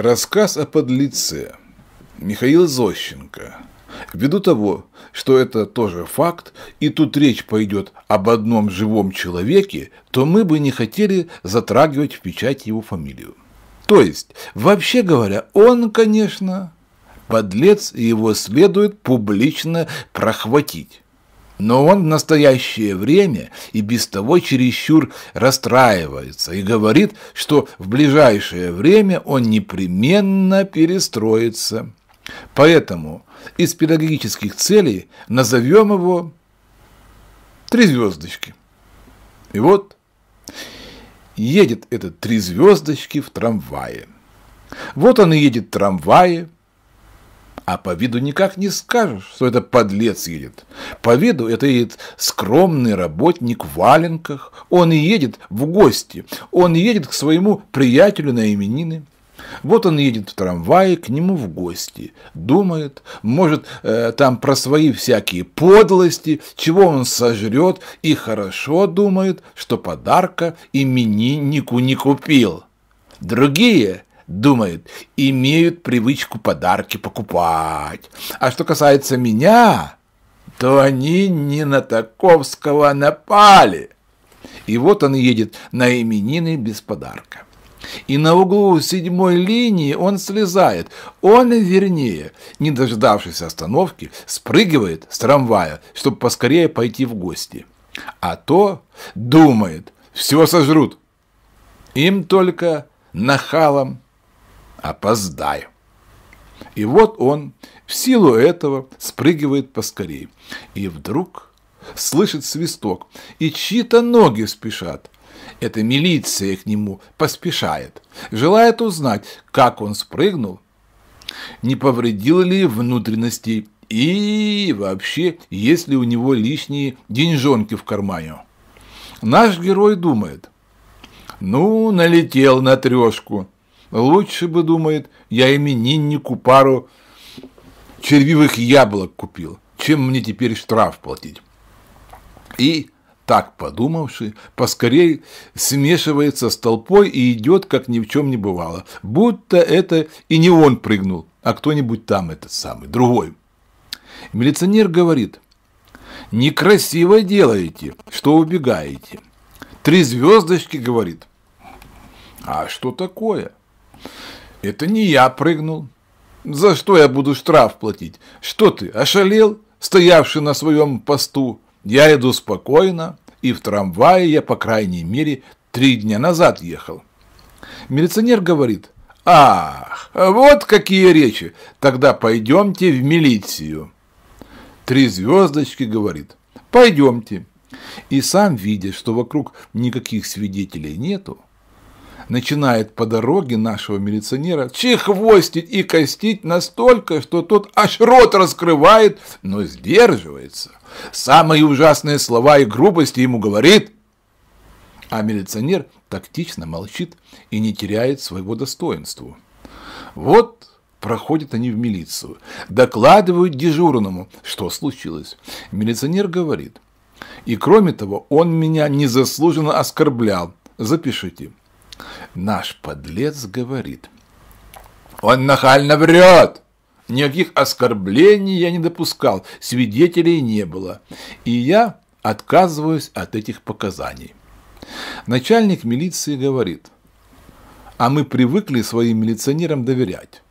Рассказ о подлеце. Михаил Зощенко. Ввиду того, что это тоже факт, и тут речь пойдет об одном живом человеке, то мы бы не хотели затрагивать в печати его фамилию. То есть, вообще говоря, он, конечно, подлец, и его следует публично прохватить. Но он в настоящее время и без того чересчур расстраивается и говорит, что в ближайшее время он непременно перестроится. Поэтому из педагогических целей назовем его «Три звездочки». И вот едет этот «Три звездочки» в трамвае. Вот он и едет в трамвае, а по виду никак не скажешь, что это подлец едет. По виду это едет скромный работник в валенках. Он едет в гости. Он едет к своему приятелю на именины. Вот он едет в трамвае к нему в гости. Думает, может, э, там про свои всякие подлости, чего он сожрет, и хорошо думает, что подарка имениннику не купил. Другие думают, имеют привычку подарки покупать. А что касается меня, то они не на Таковского напали. И вот он едет на именины без подарка. И на углу седьмой линии он слезает. Он, вернее, не дождавшись остановки, спрыгивает с трамвая, чтобы поскорее пойти в гости. А то думает, все сожрут. Им только нахалом опоздаю. И вот он в силу этого спрыгивает поскорее. И вдруг слышит свисток, и чьи-то ноги спешат. Это милиция к нему поспешает, желает узнать, как он спрыгнул, не повредил ли внутренности и вообще, есть ли у него лишние деньжонки в кармане. Наш герой думает, ну, налетел на трешку, Лучше бы, думает, я имениннику пару червивых яблок купил, чем мне теперь штраф платить. И, так подумавши, поскорей смешивается с толпой и идет, как ни в чем не бывало, будто это и не он прыгнул, а кто-нибудь там этот самый, другой. Милиционер говорит, некрасиво делаете, что убегаете. Три звездочки, говорит. А что такое? Это не я прыгнул. За что я буду штраф платить? Что ты, ошалел, стоявший на своем посту? Я иду спокойно, и в трамвае я, по крайней мере, три дня назад ехал. Милиционер говорит, ах, вот какие речи, тогда пойдемте в милицию. Три звездочки говорит, пойдемте. И сам, видя, что вокруг никаких свидетелей нету, начинает по дороге нашего милиционера чехвостить и костить настолько, что тот аж рот раскрывает, но сдерживается. Самые ужасные слова и грубости ему говорит, а милиционер тактично молчит и не теряет своего достоинства. Вот проходят они в милицию, докладывают дежурному, что случилось. Милиционер говорит, и кроме того, он меня незаслуженно оскорблял, запишите. Наш подлец говорит. Он нахально врет! Никаких оскорблений я не допускал, свидетелей не было. И я отказываюсь от этих показаний. Начальник милиции говорит, а мы привыкли своим милиционерам доверять.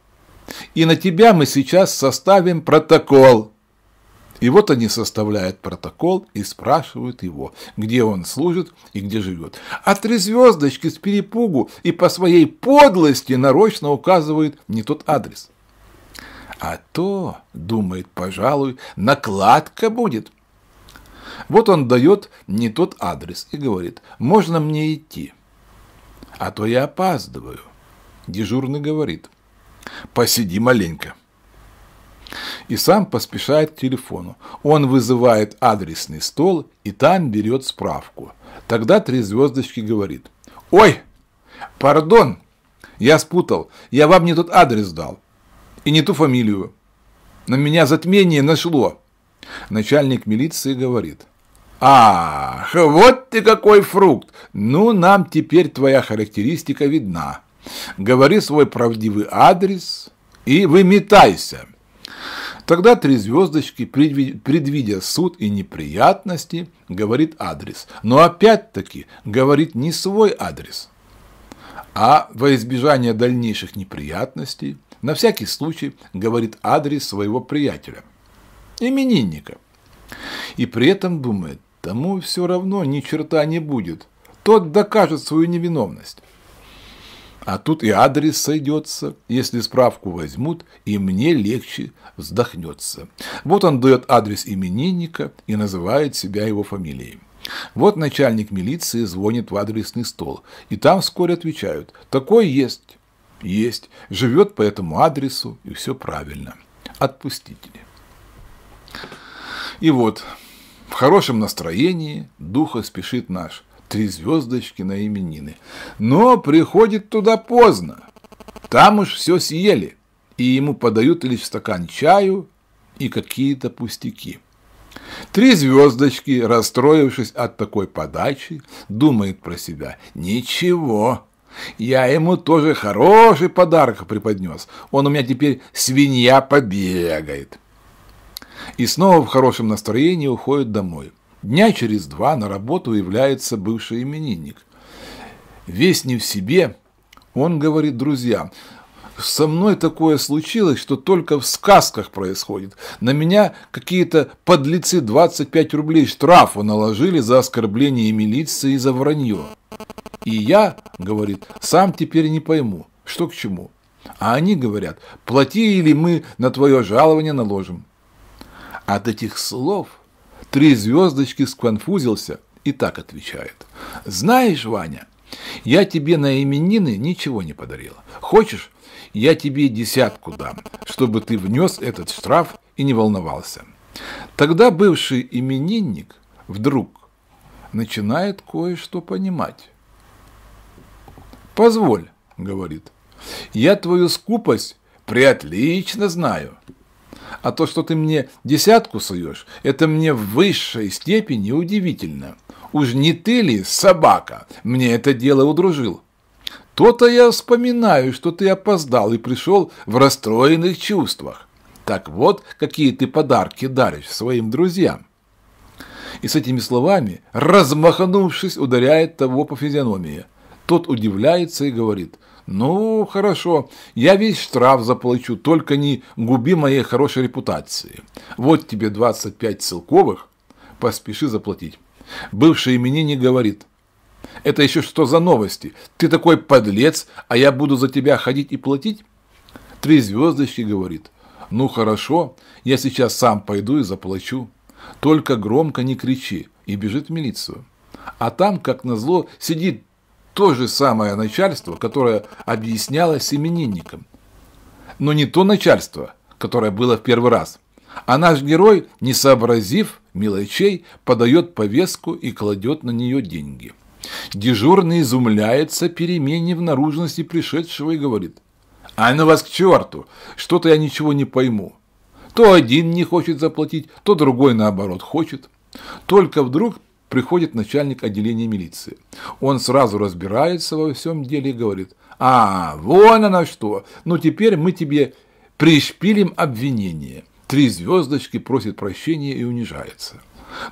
И на тебя мы сейчас составим протокол. И вот они составляют протокол и спрашивают его, где он служит и где живет. А три звездочки с перепугу и по своей подлости нарочно указывают не тот адрес. А то, думает, пожалуй, накладка будет. Вот он дает не тот адрес и говорит, можно мне идти, а то я опаздываю. Дежурный говорит, посиди маленько и сам поспешает к телефону. Он вызывает адресный стол и там берет справку. Тогда три звездочки говорит. «Ой, пардон, я спутал, я вам не тот адрес дал и не ту фамилию. На меня затмение нашло». Начальник милиции говорит. «Ах, вот ты какой фрукт! Ну, нам теперь твоя характеристика видна. Говори свой правдивый адрес и выметайся». Тогда три звездочки, предвидя суд и неприятности, говорит адрес. Но опять-таки говорит не свой адрес, а во избежание дальнейших неприятностей, на всякий случай говорит адрес своего приятеля, именинника. И при этом думает, тому все равно ни черта не будет. Тот докажет свою невиновность. А тут и адрес сойдется, если справку возьмут, и мне легче вздохнется. Вот он дает адрес именинника и называет себя его фамилией. Вот начальник милиции звонит в адресный стол, и там вскоре отвечают «Такой есть». «Есть. Живет по этому адресу, и все правильно. Отпустите». И вот, в хорошем настроении духа спешит наш три звездочки на именины. Но приходит туда поздно. Там уж все съели, и ему подают лишь стакан чаю и какие-то пустяки. Три звездочки, расстроившись от такой подачи, думает про себя. Ничего, я ему тоже хороший подарок преподнес. Он у меня теперь свинья побегает. И снова в хорошем настроении уходит домой. Дня через два на работу является бывший именинник. Весь не в себе, он говорит друзьям, со мной такое случилось, что только в сказках происходит. На меня какие-то подлецы 25 рублей штрафу наложили за оскорбление милиции и за вранье. И я, говорит, сам теперь не пойму, что к чему. А они говорят, плати или мы на твое жалование наложим. От этих слов три звездочки сконфузился и так отвечает. «Знаешь, Ваня, я тебе на именины ничего не подарила. Хочешь, я тебе десятку дам, чтобы ты внес этот штраф и не волновался». Тогда бывший именинник вдруг начинает кое-что понимать. «Позволь», — говорит, — «я твою скупость приотлично знаю». А то, что ты мне десятку суешь, это мне в высшей степени удивительно. Уж не ты ли, собака, мне это дело удружил? То-то я вспоминаю, что ты опоздал и пришел в расстроенных чувствах. Так вот, какие ты подарки даришь своим друзьям. И с этими словами, размахнувшись, ударяет того по физиономии. Тот удивляется и говорит – ну, хорошо, я весь штраф заплачу, только не губи моей хорошей репутации. Вот тебе 25 ссылковых, поспеши заплатить. Бывший именинник говорит, это еще что за новости? Ты такой подлец, а я буду за тебя ходить и платить? Три звездочки говорит, ну хорошо, я сейчас сам пойду и заплачу. Только громко не кричи, и бежит в милицию. А там, как назло, сидит то же самое начальство, которое объясняло семенинникам, Но не то начальство, которое было в первый раз. А наш герой, не сообразив мелочей, подает повестку и кладет на нее деньги. Дежурный изумляется перемене в наружности пришедшего и говорит, «А ну вас к черту! Что-то я ничего не пойму. То один не хочет заплатить, то другой наоборот хочет». Только вдруг приходит начальник отделения милиции. Он сразу разбирается во всем деле и говорит, а, вон она что, ну теперь мы тебе пришпилим обвинение. Три звездочки просит прощения и унижается.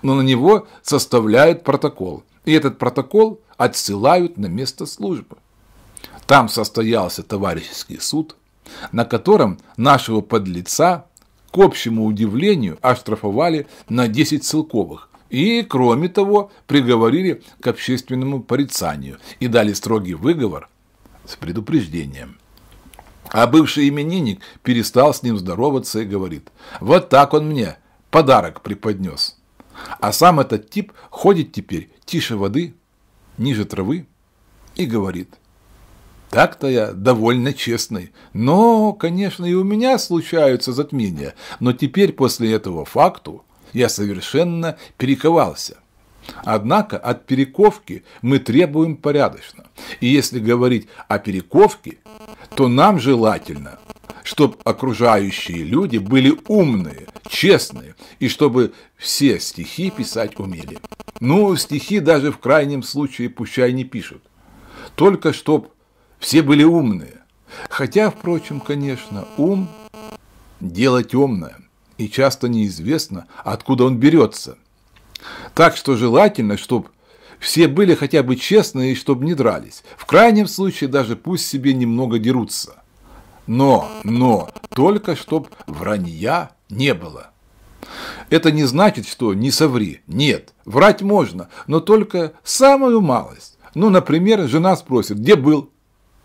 Но на него составляют протокол. И этот протокол отсылают на место службы. Там состоялся товарищеский суд, на котором нашего подлеца, к общему удивлению, оштрафовали на 10 ссылковых и, кроме того, приговорили к общественному порицанию и дали строгий выговор с предупреждением. А бывший именинник перестал с ним здороваться и говорит, «Вот так он мне подарок преподнес». А сам этот тип ходит теперь тише воды, ниже травы и говорит, «Так-то я довольно честный, но, конечно, и у меня случаются затмения, но теперь после этого факту – я совершенно перековался. Однако от перековки мы требуем порядочно. И если говорить о перековке, то нам желательно, чтобы окружающие люди были умные, честные, и чтобы все стихи писать умели. Ну, стихи даже в крайнем случае пущай не пишут. Только чтоб все были умные. Хотя, впрочем, конечно, ум – дело темное и часто неизвестно, откуда он берется. Так что желательно, чтобы все были хотя бы честны и чтобы не дрались. В крайнем случае даже пусть себе немного дерутся. Но, но, только чтобы вранья не было. Это не значит, что не соври. Нет, врать можно, но только самую малость. Ну, например, жена спросит, где был?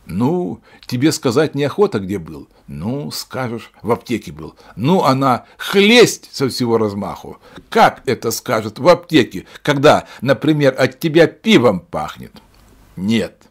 Ну, тебе сказать неохота, где был. Ну, скажешь, в аптеке был. Ну, она хлесть со всего размаху. Как это скажет в аптеке, когда, например, от тебя пивом пахнет? Нет.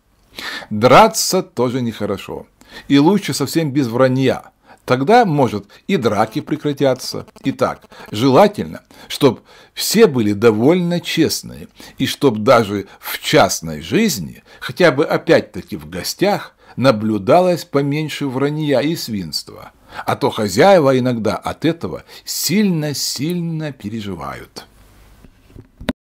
Драться тоже нехорошо. И лучше совсем без вранья. Тогда, может, и драки прекратятся. Итак, желательно, чтобы все были довольно честные, и чтобы даже в частной жизни, хотя бы опять-таки в гостях, наблюдалось поменьше вранья и свинства. А то хозяева иногда от этого сильно-сильно переживают.